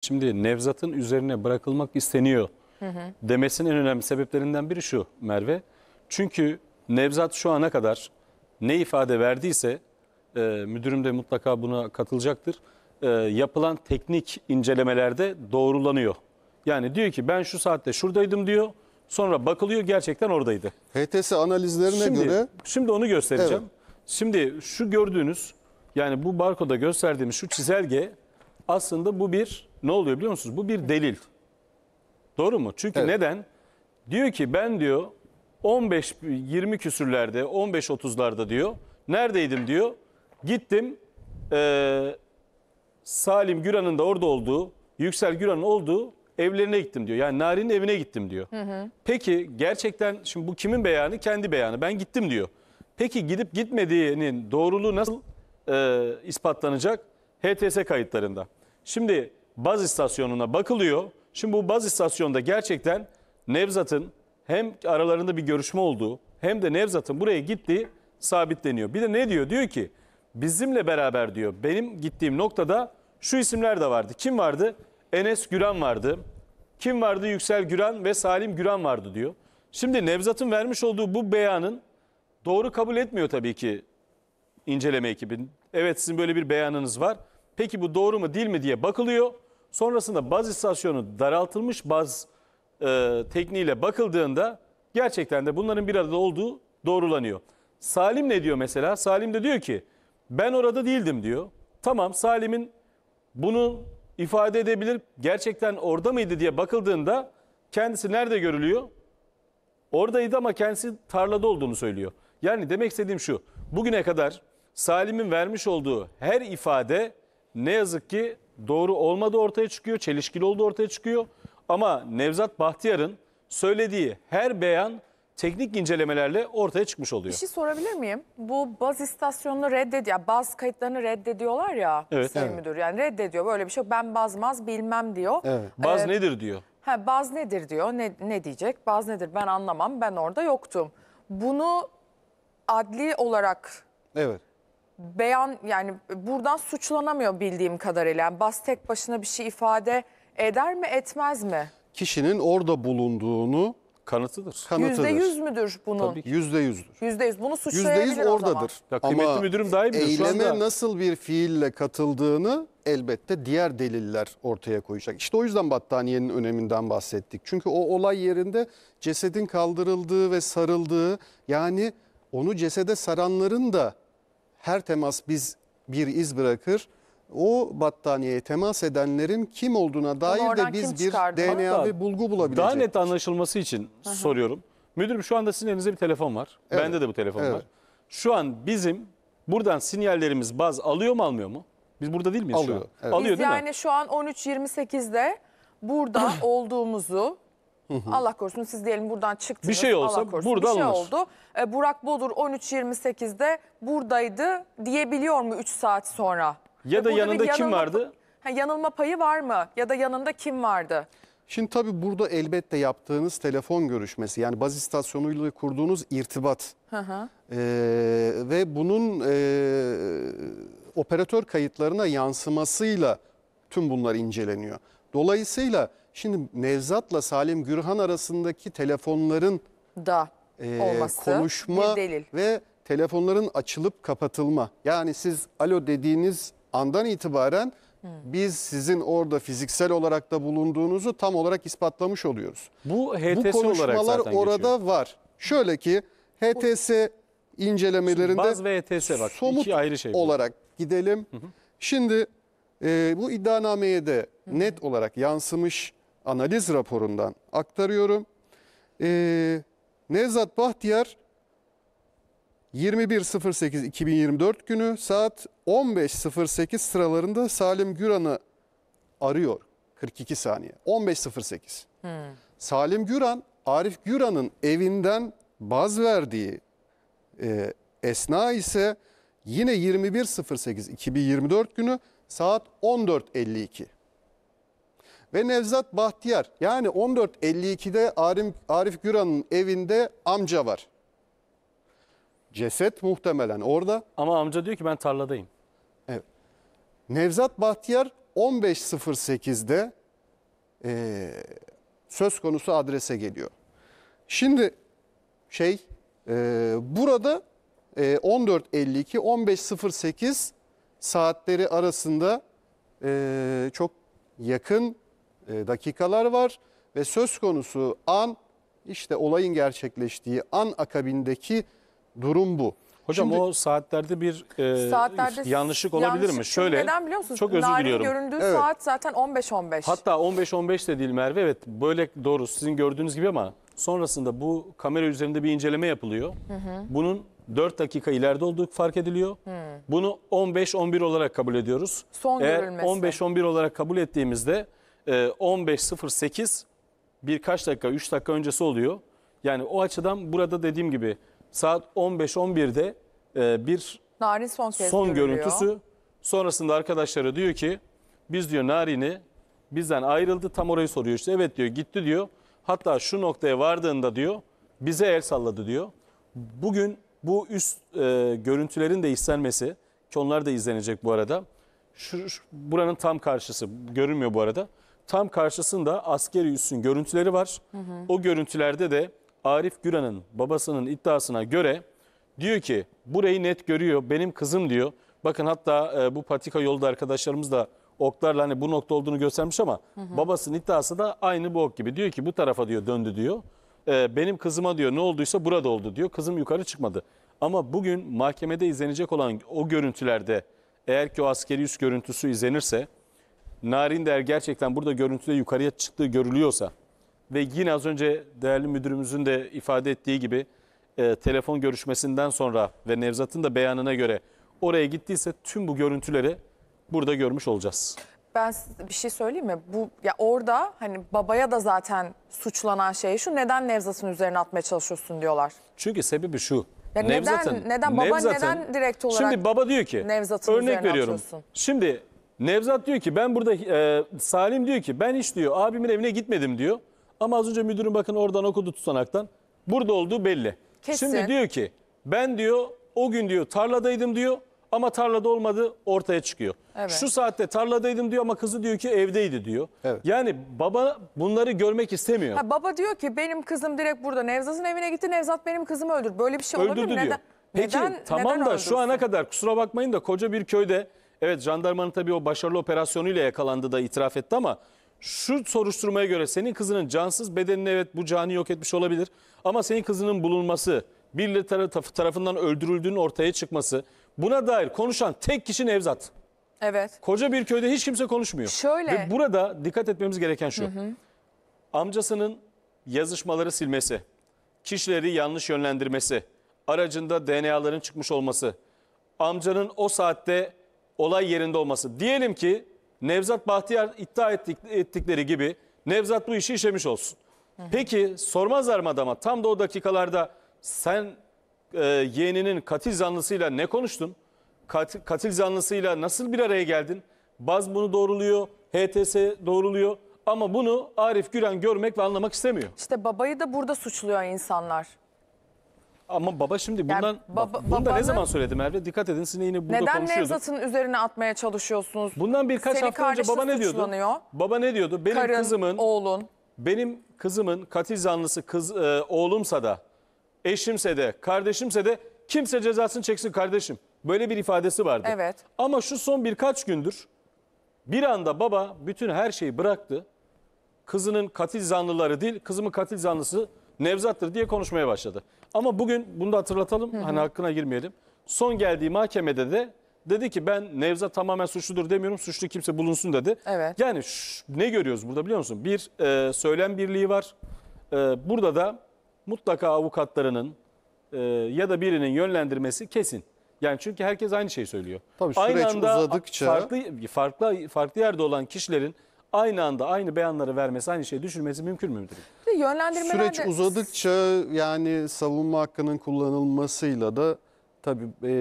Şimdi Nevzat'ın üzerine bırakılmak isteniyor hı hı. demesinin en önemli sebeplerinden biri şu Merve. Çünkü Nevzat şu ana kadar ne ifade verdiyse e, müdürüm de mutlaka buna katılacaktır. E, yapılan teknik incelemelerde doğrulanıyor. Yani diyor ki ben şu saatte şuradaydım diyor. Sonra bakılıyor gerçekten oradaydı. HTS analizlerine şimdi, göre. Şimdi onu göstereceğim. Evet. Şimdi şu gördüğünüz yani bu barkoda gösterdiğimiz şu çizelge aslında bu bir ne oluyor biliyor musunuz? Bu bir delil. Doğru mu? Çünkü evet. neden? Diyor ki ben diyor 15 20 küsürlerde 15 30'larda diyor. Neredeydim diyor? Gittim e, Salim Güran'ın da orada olduğu, Yüksel Güran'ın olduğu evlerine gittim diyor. Yani Nari'nin evine gittim diyor. Hı hı. Peki gerçekten şimdi bu kimin beyanı? Kendi beyanı. Ben gittim diyor. Peki gidip gitmediğinin doğruluğu nasıl e, ispatlanacak? HTS kayıtlarında. Şimdi baz istasyonuna bakılıyor. Şimdi bu baz istasyonda gerçekten Nevzat'ın hem aralarında bir görüşme olduğu hem de Nevzat'ın buraya gittiği sabitleniyor. Bir de ne diyor? Diyor ki bizimle beraber diyor benim gittiğim noktada şu isimler de vardı. Kim vardı? Enes Güran vardı. Kim vardı? Yüksel Güran ve Salim Güran vardı diyor. Şimdi Nevzat'ın vermiş olduğu bu beyanın doğru kabul etmiyor tabii ki inceleme ekibi. Evet sizin böyle bir beyanınız var. Peki bu doğru mu değil mi diye bakılıyor. Sonrasında baz istasyonu daraltılmış baz e, tekniğiyle bakıldığında gerçekten de bunların bir arada olduğu doğrulanıyor. Salim ne diyor mesela? Salim de diyor ki ben orada değildim diyor. Tamam Salim'in bunu ifade edebilir. Gerçekten orada mıydı diye bakıldığında kendisi nerede görülüyor? Oradaydı ama kendisi tarlada olduğunu söylüyor. Yani demek istediğim şu. Bugüne kadar Salim'in vermiş olduğu her ifade ne yazık ki doğru olmadı ortaya çıkıyor, çelişkili oldu ortaya çıkıyor. Ama Nevzat Bahtiyar'ın söylediği her beyan teknik incelemelerle ortaya çıkmış oluyor. Bir şey sorabilir miyim? Bu baz istasyonunu reddediyor, ya baz kayıtlarını reddediyorlar ya evet, sayın evet. müdür. Yani reddediyor böyle bir şey. yok. Ben bazmaz bilmem diyor. Evet. Baz ee, nedir diyor. Ha, baz nedir diyor. Ne, ne diyecek? Baz nedir? Ben anlamam. Ben orada yoktum. Bunu adli olarak Evet beyan yani buradan suçlanamıyor bildiğim kadarıyla. Yani bas tek başına bir şey ifade eder mi etmez mi? Kişinin orada bulunduğunu Kanıtıdır. Kanıtıdır. Yüzde yüz müdür bunu? Tabii ki. Yüzde yüzdür. Yüzde yüz. Bunu suçlayabilir Yüzde yüz oradadır. Ya, kıymetli Ama müdürüm daim eyleme anda... nasıl bir fiille katıldığını elbette diğer deliller ortaya koyacak. İşte o yüzden battaniyenin öneminden bahsettik. Çünkü o olay yerinde cesedin kaldırıldığı ve sarıldığı yani onu cesede saranların da her temas biz bir iz bırakır. O battaniyeye temas edenlerin kim olduğuna dair de biz bir DNA bir bulgu bulabileceğiz. Daha net anlaşılması için soruyorum. Müdürüm şu anda sizin elinizde bir telefon var. Evet. Bende de bu telefon Evet. var. Şu an bizim buradan sinyallerimiz baz alıyor mu almıyor mu? Biz burada değil miyiz Alıyor, şu an? evet. Alıyor Biz değil mi? yani şu an 13.28'de burada olduğumuzu Allah korusun siz diyelim buradan çıktınız. Bir şey olsa Allah korusun, burada bir şey oldu. E, Burak Bodur 13.28'de buradaydı diyebiliyor mu 3 saat sonra? Ya e, da yanında kim vardı? Ha, yanılma payı var mı? Ya da yanında kim vardı? Şimdi tabii burada elbette yaptığınız telefon görüşmesi yani baz istasyonuyla kurduğunuz irtibat Ee, ve bunun ee, operatör kayıtlarına yansımasıyla tüm bunlar inceleniyor. Dolayısıyla Şimdi Nevzat'la Salim Gürhan arasındaki telefonların da e, olması konuşma delil. ve telefonların açılıp kapatılma. Yani siz alo dediğiniz andan itibaren hmm. biz sizin orada fiziksel olarak da bulunduğunuzu tam olarak ispatlamış oluyoruz. Bu HTS Bu konuşmalar olarak orada geçiyor. var. Şöyle ki HTS incelemelerinde baz ve HTS bak somut iki ayrı şey bu. olarak gidelim. Hı hı. Şimdi e, bu iddianameye de net olarak yansımış analiz raporundan aktarıyorum. Ee, Nevzat Bahtiyar 21.08.2024 günü saat 15.08 sıralarında Salim Güran'ı arıyor 42 saniye 15.08. Hmm. Salim Güran Arif Güran'ın evinden baz verdiği e, esna ise yine 21.08.2024 günü saat 14.52 ve Nevzat Bahtiyar. Yani 14.52'de Arif, Arif Güran'ın evinde amca var. Ceset muhtemelen orada. Ama amca diyor ki ben tarladayım. Evet. Nevzat Bahtiyar 15.08'de e, söz konusu adrese geliyor. Şimdi şey e, burada e, 14.52 15.08 saatleri arasında e, çok yakın e, dakikalar var ve söz konusu an işte olayın gerçekleştiği an akabindeki durum bu. Hocam Şimdi, o saatlerde bir e, saatlerde yanlışlık olabilir yanlışlık. mi? Şöyle Neden biliyor musunuz? Çok özür Narin diliyorum. göründüğü evet. saat zaten 15-15. Hatta 15-15 de değil Merve evet böyle doğru sizin gördüğünüz gibi ama sonrasında bu kamera üzerinde bir inceleme yapılıyor. Hı hı. Bunun 4 dakika ileride olduğu fark ediliyor. Hmm. Bunu 15-11 olarak kabul ediyoruz. Son Eğer görülmesi. 15-11 olarak kabul ettiğimizde 15.08 e, birkaç dakika 3 dakika öncesi oluyor. Yani o açıdan burada dediğim gibi saat 15.11'de 11de bir Narin son, kez son görüntüsü. Sonrasında arkadaşları diyor ki biz diyor Narin'i bizden ayrıldı tam orayı soruyor işte evet diyor gitti diyor. Hatta şu noktaya vardığında diyor bize el salladı diyor. Bugün bu üst e, görüntülerin de izlenmesi ki onlar da izlenecek bu arada. Şu, şu buranın tam karşısı görünmüyor bu arada. Tam karşısında askeri üssün görüntüleri var. Hı hı. O görüntülerde de Arif Güran'ın babasının iddiasına göre diyor ki burayı net görüyor benim kızım diyor. Bakın hatta e, bu patika yolda arkadaşlarımız da oklarla hani bu nokta olduğunu göstermiş ama hı hı. babasının iddiası da aynı bu ok gibi. Diyor ki bu tarafa diyor döndü diyor. E, benim kızıma diyor ne olduysa burada oldu diyor. Kızım yukarı çıkmadı. Ama bugün mahkemede izlenecek olan o görüntülerde eğer ki o askeri üs görüntüsü izlenirse Narin değer gerçekten burada görüntüde yukarıya çıktığı görülüyorsa ve yine az önce değerli müdürümüzün de ifade ettiği gibi e, telefon görüşmesinden sonra ve Nevzat'ın da beyanına göre oraya gittiyse tüm bu görüntüleri burada görmüş olacağız. Ben bir şey söyleyeyim mi? Bu ya orada hani babaya da zaten suçlanan şey şu neden Nevzat'ın üzerine atmaya çalışıyorsun diyorlar. Çünkü sebebi şu. Ya Nevzat'ın neden neden baba Nevzat'ın, neden direkt olarak Şimdi baba diyor ki Nevzat'ın örnek üzerine veriyorum. Atıyorsun? Şimdi Nevzat diyor ki ben burada e, Salim diyor ki ben hiç diyor abimin evine gitmedim diyor. Ama az önce müdürün bakın oradan okudu tutanaktan. Burada olduğu belli. Kesin. Şimdi diyor ki ben diyor o gün diyor tarladaydım diyor ama tarlada olmadı ortaya çıkıyor. Evet. Şu saatte tarladaydım diyor ama kızı diyor ki evdeydi diyor. Evet. Yani baba bunları görmek istemiyor. Ha, baba diyor ki benim kızım direkt burada Nevzat'ın evine gitti Nevzat benim kızımı öldür. Böyle bir şey Öldürdü olabilir mi? Diyor. Neden, Peki neden, tamam neden da öldürsün? şu ana kadar kusura bakmayın da koca bir köyde Evet jandarmanın tabii o başarılı operasyonuyla yakalandı da itiraf etti ama şu soruşturmaya göre senin kızının cansız bedenini evet bu cani yok etmiş olabilir ama senin kızının bulunması, birileri taraf, tarafından öldürüldüğünün ortaya çıkması buna dair konuşan tek kişi Nevzat. Evet. Koca bir köyde hiç kimse konuşmuyor. Şöyle. Ve burada dikkat etmemiz gereken şu. Hı hı. Amcasının yazışmaları silmesi, kişileri yanlış yönlendirmesi, aracında DNA'ların çıkmış olması, amcanın o saatte olay yerinde olması. Diyelim ki Nevzat Bahtiyar iddia ettik, ettikleri gibi Nevzat bu işi işemiş olsun. Peki sormazlar mı adama tam da o dakikalarda sen e, yeğeninin katil zanlısıyla ne konuştun? Kat, katil zanlısıyla nasıl bir araya geldin? Baz bunu doğruluyor, HTS doğruluyor ama bunu Arif Gülen görmek ve anlamak istemiyor. İşte babayı da burada suçluyor insanlar. Ama baba şimdi bundan Yani baba- bak, bunu da ne zaman söyledi Merve? Dikkat edin sizinle yine burada Neden konuşuyorduk. Nevzat'ın üzerine atmaya çalışıyorsunuz? Bundan birkaç Senin hafta önce baba ne diyordu? Baba ne diyordu? Benim Karın, kızımın oğlun. benim kızımın katil zanlısı kız e, oğlumsa da eşimse de kardeşimse de kimse cezasını çeksin kardeşim. Böyle bir ifadesi vardı. Evet. Ama şu son birkaç gündür bir anda baba bütün her şeyi bıraktı. Kızının katil zanlıları değil, kızımın katil zanlısı Nevzat'tır diye konuşmaya başladı. Ama bugün bunu da hatırlatalım. Hı hı. Hani hakkına girmeyelim. Son geldiği mahkemede de dedi ki ben Nevza tamamen suçludur demiyorum. Suçlu kimse bulunsun dedi. Evet. Yani şş, ne görüyoruz burada biliyor musun? Bir e, söylem birliği var. E, burada da mutlaka avukatlarının e, ya da birinin yönlendirmesi kesin. Yani çünkü herkes aynı şeyi söylüyor. Tabii süreç aynı anda uzadıkça farklı farklı farklı yerde olan kişilerin aynı anda aynı beyanları vermesi, aynı şeyi düşürmesi mümkün müdür? Ve yönlendirmeler Süreç uzadıkça yani savunma hakkının kullanılmasıyla da tabii e,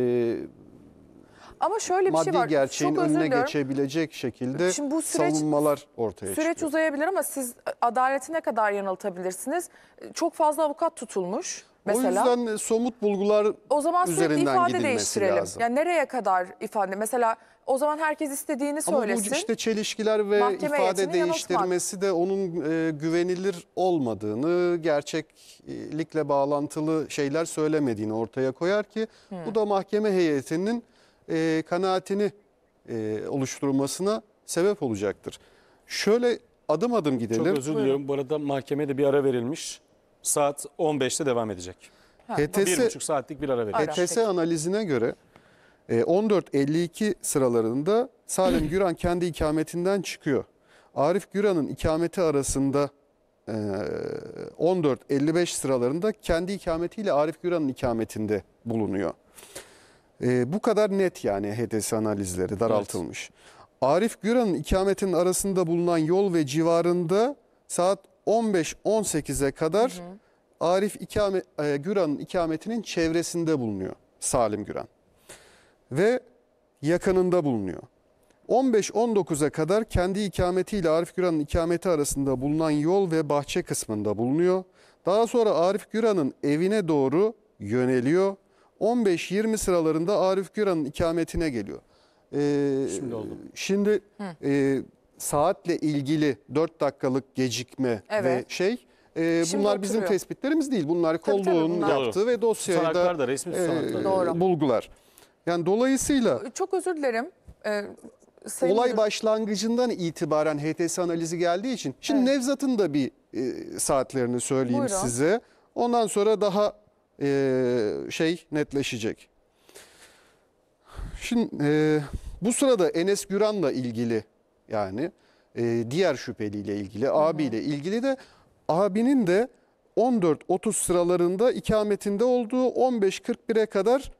ama şöyle bir şey maddi şey var. gerçeğin Çok önüne geçebilecek şekilde Şimdi bu süreç, savunmalar ortaya süreç çıkıyor. Süreç uzayabilir ama siz adaleti ne kadar yanıltabilirsiniz? Çok fazla avukat tutulmuş. Mesela, o yüzden somut bulgular O zaman sürekli ifade değiştirelim. Lazım. Yani nereye kadar ifade? Mesela o zaman herkes istediğini söylesin. Ama bu işte çelişkiler ve Mahkeme ifade değiştirmesi yanıltmak. de onun e, güvenilir olmadığını, gerçeklikle bağlantılı şeyler söylemediğini ortaya koyar ki hmm. bu da mahkeme heyetinin e, kanaatini e, oluşturmasına sebep olacaktır. Şöyle adım adım gidelim. Çok özür diliyorum. Bu arada mahkemede bir ara verilmiş. Saat 15'te devam edecek. HTS, bir buçuk saatlik bir ara verilmiş. HTS analizine göre 14-52 e, sıralarında Salim Güran kendi ikametinden çıkıyor. Arif Güran'ın ikameti arasında 14-55 e, sıralarında kendi ikametiyle Arif Güran'ın ikametinde bulunuyor. E, bu kadar net yani HDS analizleri daraltılmış. Evet. Arif Güran'ın ikametinin arasında bulunan yol ve civarında saat 15-18'e kadar hı hı. Arif ikame, Güran'ın ikametinin çevresinde bulunuyor Salim Güran ve yakınında bulunuyor. 15-19'a kadar kendi ikametiyle Arif Güran'ın ikameti arasında bulunan yol ve bahçe kısmında bulunuyor. Daha sonra Arif Güran'ın evine doğru yöneliyor. 15-20 sıralarında Arif Güran'ın ikametine geliyor. Ee, şimdi oldu. Şimdi e, saatle ilgili 4 dakikalık gecikme evet. ve şey e, Şimdi bunlar oturuyor. bizim tespitlerimiz değil. Bunlar kolluğun tabii, tabii bunlar. yaptığı ve dosyada e, bulgular. Yani dolayısıyla... Çok özür dilerim. Ee, Sayın olay başlangıcından itibaren HTS analizi geldiği için. Şimdi evet. Nevzat'ın da bir e, saatlerini söyleyeyim Buyurun. size. Ondan sonra daha e, şey netleşecek. Şimdi e, bu sırada Enes Güran'la ilgili yani e, diğer şüpheliyle ilgili Hı -hı. abiyle ilgili de abinin de 14-30 sıralarında ikametinde olduğu 15-41'e kadar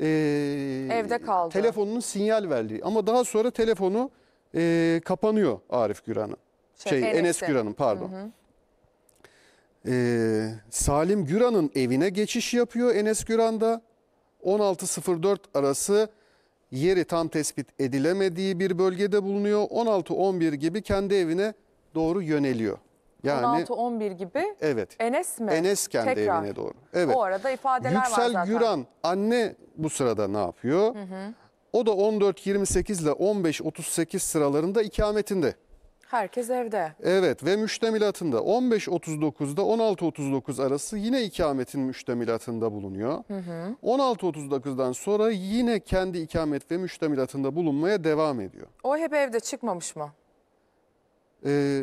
e, Evde ee, kaldı. telefonunun sinyal verdiği. Ama daha sonra telefonu e, kapanıyor Arif Güran'ın. Şey, şey Enes'in. Enes Güran'ın pardon. Hı hı. E, Salim Güran'ın evine geçiş yapıyor Enes Güran'da. 16.04 arası yeri tam tespit edilemediği bir bölgede bulunuyor. 16.11 gibi kendi evine doğru yöneliyor. Yani, 16-11 gibi evet. Enes mi? Enes kendi Tekrar. evine doğru. Evet. O arada ifadeler Yüksel var zaten. Güran anne bu sırada ne yapıyor? Hı hı. O da 14-28 ile 15-38 sıralarında ikametinde. Herkes evde. Evet ve müştemilatında 15 16 39 arası yine ikametin müştemilatında bulunuyor. 16 39'dan sonra yine kendi ikamet ve müştemilatında bulunmaya devam ediyor. O hep evde çıkmamış mı? Ee,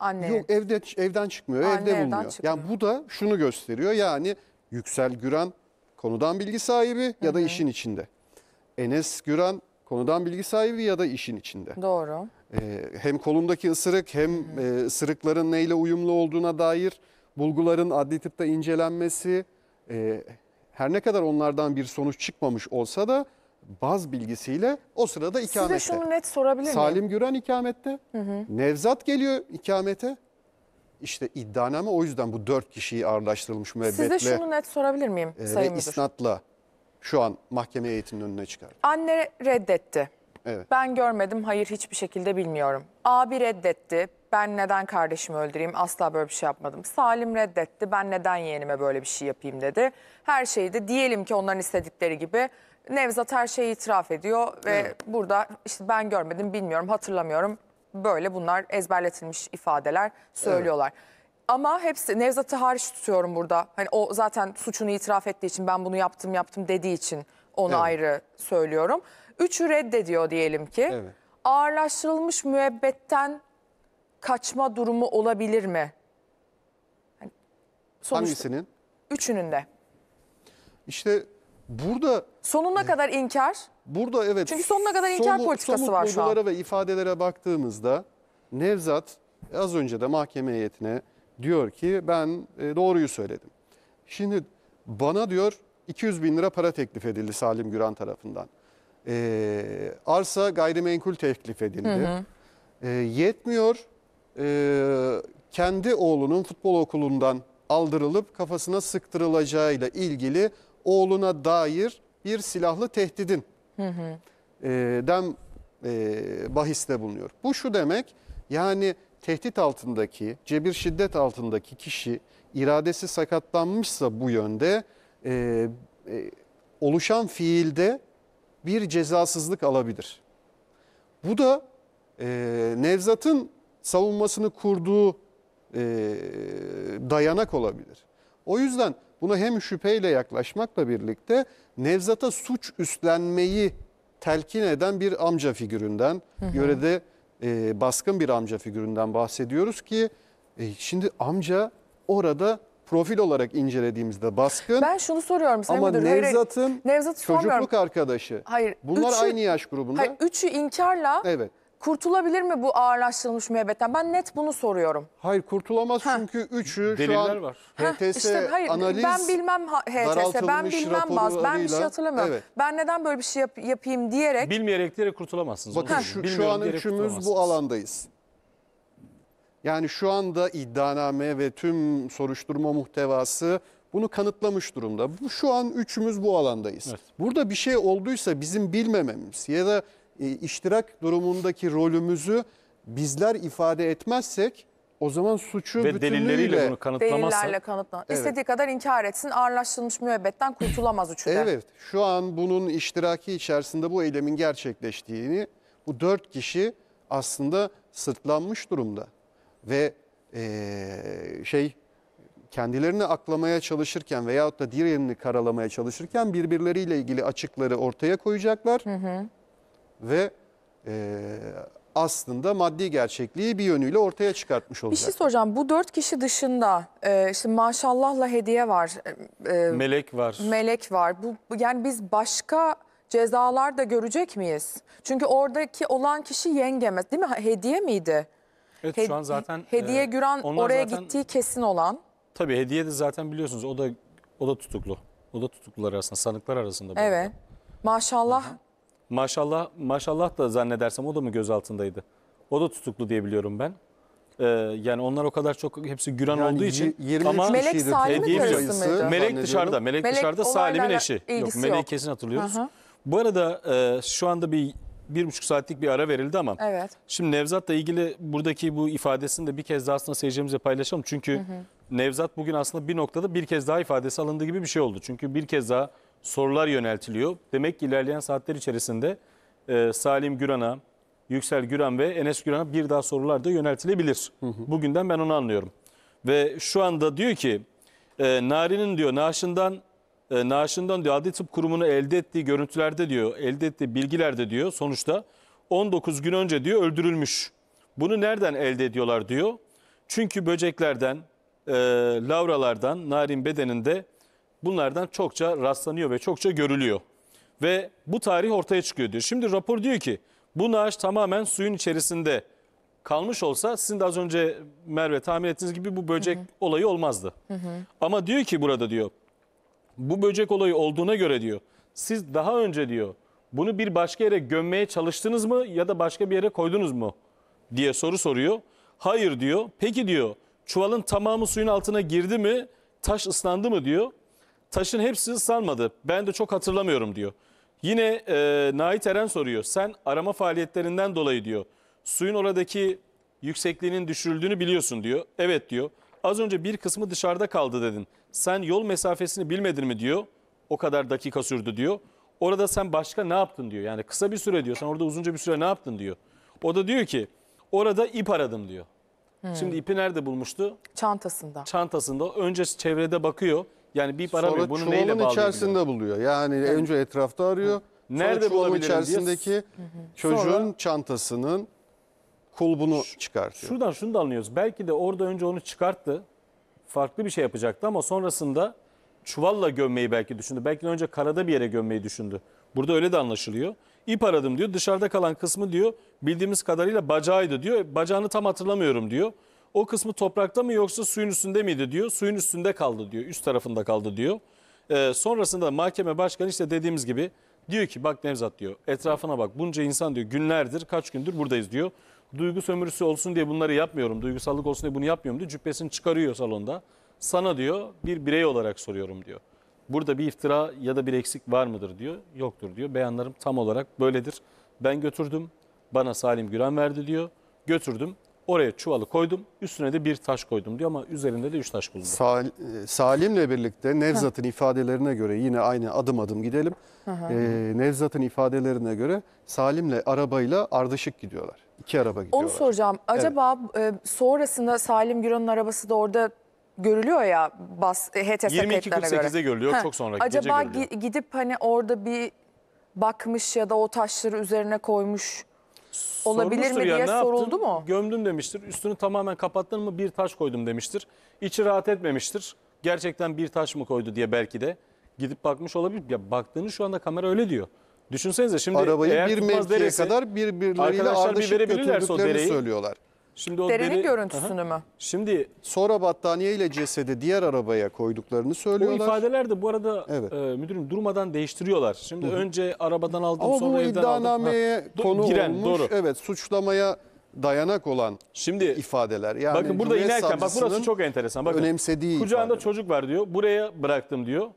Anne. Yok evde evden çıkmıyor, Anne evde evden bulunuyor. çıkmıyor. Yani bu da şunu gösteriyor. Yani Yüksel Güran konudan bilgi sahibi ya da işin içinde. Enes Güran konudan bilgi sahibi ya da işin içinde. Doğru. Ee, hem kolundaki ısırık hem e, ısırıkların neyle uyumlu olduğuna dair bulguların adli tıpta incelenmesi e, her ne kadar onlardan bir sonuç çıkmamış olsa da baz bilgisiyle o sırada ikamette. Size şunu net sorabilir miyim? Salim Güren ikamette. Hı hı. Nevzat geliyor ikamete. İşte iddianame o yüzden bu dört kişiyi ağırlaştırılmış müebbetle. Size şunu net sorabilir miyim e, Sayın Müdür? isnatla şu an mahkeme heyetinin önüne çıkardı. Anne reddetti. Evet. Ben görmedim, hayır hiçbir şekilde bilmiyorum. Abi reddetti, ben neden kardeşimi öldüreyim asla böyle bir şey yapmadım. Salim reddetti ben neden yeğenime böyle bir şey yapayım dedi. Her şeyi de diyelim ki onların istedikleri gibi Nevzat her şeyi itiraf ediyor ve evet. burada işte ben görmedim, bilmiyorum, hatırlamıyorum. Böyle bunlar ezberletilmiş ifadeler söylüyorlar. Evet. Ama hepsi Nevzat'ı hariç tutuyorum burada. Hani o zaten suçunu itiraf ettiği için ben bunu yaptım yaptım dediği için onu evet. ayrı söylüyorum. Üçü reddediyor diyelim ki. Evet. Ağırlaştırılmış müebbetten kaçma durumu olabilir mi? Hani sonuçta, Hangisinin? Üçünün de. İşte Burada sonuna e, kadar inkar. Burada evet. Çünkü sonuna kadar inkar somut, politikası somut var şu an. ve ifadelere baktığımızda Nevzat az önce de mahkeme heyetine diyor ki ben e, doğruyu söyledim. Şimdi bana diyor 200 bin lira para teklif edildi Salim Güran tarafından. E, arsa gayrimenkul teklif edildi. Hı hı. E, yetmiyor e, kendi oğlunun futbol okulundan aldırılıp kafasına sıktırılacağıyla ilgili oğluna dair bir silahlı tehdidin hı hı. E, dem e, bahiste bulunuyor. Bu şu demek yani tehdit altındaki, cebir şiddet altındaki kişi iradesi sakatlanmışsa bu yönde e, e, oluşan fiilde bir cezasızlık alabilir. Bu da e, Nevzat'ın savunmasını kurduğu e, dayanak olabilir. O yüzden Buna hem şüpheyle yaklaşmakla birlikte Nevzat'a suç üstlenmeyi telkin eden bir amca figüründen, yörede e, baskın bir amca figüründen bahsediyoruz ki e, şimdi amca orada profil olarak incelediğimizde baskın. Ben şunu soruyorum Sayın Ama Nevzat'ın Nevzat çocukluk sormuyorum. arkadaşı. Hayır. Bunlar üçü, aynı yaş grubunda. Hayır, üçü inkarla. Evet. Kurtulabilir mi bu ağırlaştırılmış müebbetten? Ben net bunu soruyorum. Hayır kurtulamaz Heh. çünkü üçü şu an var. Heh, işte, hayır, analiz ben bilmem HTS, ben bilmem baz, ben bir şey raporlarıyla- hatırlamıyorum. Evet. Ben neden böyle bir şey yap- yapayım diyerek Bilmeyerek diyerek kurtulamazsınız. Bakın şu, şu an üçümüz bu alandayız. Yani şu anda iddianame ve tüm soruşturma muhtevası bunu kanıtlamış durumda. şu an üçümüz bu alandayız. Evet. Burada bir şey olduysa bizim bilmememiz ya da e, iştirak durumundaki rolümüzü bizler ifade etmezsek o zaman suçu Ve delilleriyle bunu kanıtlamazsa. Delillerle kanıtla Evet. İstediği kadar inkar etsin ağırlaştırılmış müebbetten kurtulamaz üçü Evet, şu an bunun iştiraki içerisinde bu eylemin gerçekleştiğini bu dört kişi aslında sırtlanmış durumda. Ve eee, şey kendilerini aklamaya çalışırken veyahut da diğerini karalamaya çalışırken birbirleriyle ilgili açıkları ortaya koyacaklar ve e, aslında maddi gerçekliği bir yönüyle ortaya çıkartmış olacak. Bir şey soracağım. Bu dört kişi dışında e, işte maşallahla hediye var. E, e melek var. Melek var. Bu yani biz başka cezalar da görecek miyiz? Çünkü oradaki olan kişi yengemez değil mi? Hediye miydi? Evet He şu an zaten Hediye e, Güran oraya zaten, gittiği kesin olan. Tabii hediye de zaten biliyorsunuz o da o da tutuklu. O da tutuklular arasında, sanıklar arasında. Evet. Arada. Maşallah Aha. Maşallah maşallah da zannedersem o da mı gözaltındaydı? O da tutuklu diyebiliyorum ben. Ee, yani onlar o kadar çok hepsi Güran yani olduğu için ama Melek kişiydi. Salim'i Teddy'nin karısı mıydı? Melek dışarıda, Melek, Melek dışarıda Salim'in eşi. Yok, ilgisi yok. kesin hatırlıyoruz. Hı hı. Bu arada e, şu anda bir bir buçuk saatlik bir ara verildi ama Evet. şimdi Nevzat'la ilgili buradaki bu ifadesini de bir kez daha aslında seyircilerimize paylaşalım. Çünkü Nevzat bugün aslında bir noktada bir kez daha ifadesi alındığı gibi bir şey oldu. Çünkü bir kez daha sorular yöneltiliyor. Demek ki ilerleyen saatler içerisinde e, Salim Güran'a, Yüksel Güran ve Enes Güran'a bir daha sorular da yöneltilebilir. Hı hı. Bugünden ben onu anlıyorum. Ve şu anda diyor ki e, Nari'nin diyor naaşından e, naaşından diyor Adli Tıp Kurumu'nu elde ettiği görüntülerde diyor, elde ettiği bilgilerde diyor sonuçta 19 gün önce diyor öldürülmüş. Bunu nereden elde ediyorlar diyor. Çünkü böceklerden, e, lavralardan Narin bedeninde bunlardan çokça rastlanıyor ve çokça görülüyor. Ve bu tarih ortaya çıkıyor diyor. Şimdi rapor diyor ki bu naaş tamamen suyun içerisinde kalmış olsa sizin de az önce Merve tahmin ettiğiniz gibi bu böcek hı hı. olayı olmazdı. Hı hı. Ama diyor ki burada diyor bu böcek olayı olduğuna göre diyor siz daha önce diyor bunu bir başka yere gömmeye çalıştınız mı ya da başka bir yere koydunuz mu diye soru soruyor. Hayır diyor. Peki diyor çuvalın tamamı suyun altına girdi mi taş ıslandı mı diyor taşın hepsi ıslanmadı. Ben de çok hatırlamıyorum diyor. Yine e, Nait Eren soruyor. Sen arama faaliyetlerinden dolayı diyor. Suyun oradaki yüksekliğinin düşürüldüğünü biliyorsun diyor. Evet diyor. Az önce bir kısmı dışarıda kaldı dedin. Sen yol mesafesini bilmedin mi diyor. O kadar dakika sürdü diyor. Orada sen başka ne yaptın diyor. Yani kısa bir süre diyor. Sen orada uzunca bir süre ne yaptın diyor. O da diyor ki orada ip aradım diyor. Hmm. Şimdi ipi nerede bulmuştu? Çantasında. Çantasında. Önce çevrede bakıyor. Yani bir para Sonra bunu neyle çuvalın içerisinde buluyor. Yani önce etrafta arıyor. Nerede Nerede çuvalın bulabilirim diye- içerisindeki çocuğun Sonra- çantasının kulbunu çıkartıyor. Şuradan şunu da anlıyoruz. Belki de orada önce onu çıkarttı. Farklı bir şey yapacaktı ama sonrasında çuvalla gömmeyi belki düşündü. Belki de önce karada bir yere gömmeyi düşündü. Burada öyle de anlaşılıyor. İp aradım diyor. Dışarıda kalan kısmı diyor bildiğimiz kadarıyla bacağıydı diyor. Bacağını tam hatırlamıyorum diyor. O kısmı toprakta mı yoksa suyun üstünde miydi diyor. Suyun üstünde kaldı diyor. Üst tarafında kaldı diyor. Ee, sonrasında mahkeme başkanı işte dediğimiz gibi diyor ki bak Nevzat diyor etrafına bak bunca insan diyor günlerdir kaç gündür buradayız diyor. Duygu sömürüsü olsun diye bunları yapmıyorum. Duygusallık olsun diye bunu yapmıyorum diyor. Cübbesini çıkarıyor salonda. Sana diyor bir birey olarak soruyorum diyor. Burada bir iftira ya da bir eksik var mıdır diyor. Yoktur diyor. Beyanlarım tam olarak böyledir. Ben götürdüm. Bana Salim Güran verdi diyor. Götürdüm. Oraya çuvalı koydum, üstüne de bir taş koydum diyor ama üzerinde de üç taş buldum. Sal, Salim'le birlikte Nevzat'ın ifadelerine göre yine aynı adım adım gidelim. Ee, Nevzat'ın ifadelerine göre Salim'le arabayla ardışık gidiyorlar. İki araba gidiyorlar. Onu soracağım. Acaba e, sonrasında Salim Güran'ın arabası da orada görülüyor ya bas e, HTS 22.48'de göre. görülüyor Heh. çok sonraki Acaba gece görülüyor. Acaba gidip hani orada bir bakmış ya da o taşları üzerine koymuş olabilir mi diye ya, soruldu mu? Gömdüm demiştir. Üstünü tamamen kapattın mı bir taş koydum demiştir. İçi rahat etmemiştir. Gerçekten bir taş mı koydu diye belki de gidip bakmış olabilir. Ya baktığını şu anda kamera öyle diyor. Düşünsenize şimdi arabayı eğer bir mevkiye deresi, kadar birbirleriyle ardışık bir götürdüklerini söylüyorlar. Şimdi o Derinin deri... görüntüsünü Aha. mü? Şimdi sonra battaniye ile cesedi diğer arabaya koyduklarını söylüyorlar. Bu ifadeler de bu arada evet. e, müdürüm durmadan değiştiriyorlar. Şimdi Hı -hı. önce arabadan aldım Ama sonra evden aldım. Ama bu konu giren, olmuş. Doğru. Evet suçlamaya dayanak olan Şimdi ifadeler. Yani bakın burada inerken bak burası çok enteresan. Bakın, önemsediği Kucağında ifadeler. çocuk var diyor. Buraya bıraktım diyor.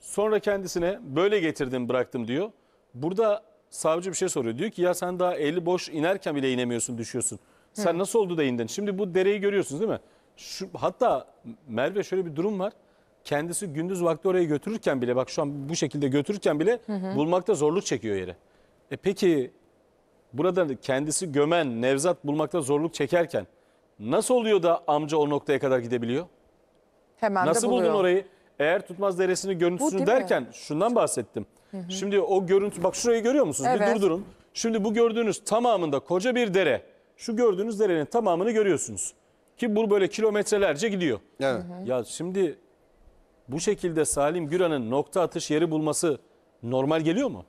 Sonra kendisine böyle getirdim bıraktım diyor. Burada savcı bir şey soruyor. Diyor ki ya sen daha eli boş inerken bile inemiyorsun düşüyorsun. Sen nasıl oldu da indin? Şimdi bu dereyi görüyorsunuz değil mi? Şu, hatta Merve şöyle bir durum var. Kendisi gündüz vakti oraya götürürken bile bak şu an bu şekilde götürürken bile bulmakta zorluk çekiyor yeri. E peki burada kendisi gömen Nevzat bulmakta zorluk çekerken nasıl oluyor da amca o noktaya kadar gidebiliyor? Hemen Nasıl de buldun orayı? Eğer tutmaz deresini görüntüsünü değil mi? derken şundan bahsettim. Şimdi o görüntü bak şurayı görüyor musunuz? Bir durdurun. Şimdi bu gördüğünüz tamamında koca bir dere şu gördüğünüz derenin tamamını görüyorsunuz. Ki bu böyle kilometrelerce gidiyor. Evet. Ya şimdi bu şekilde Salim Güran'ın nokta atış yeri bulması normal geliyor mu?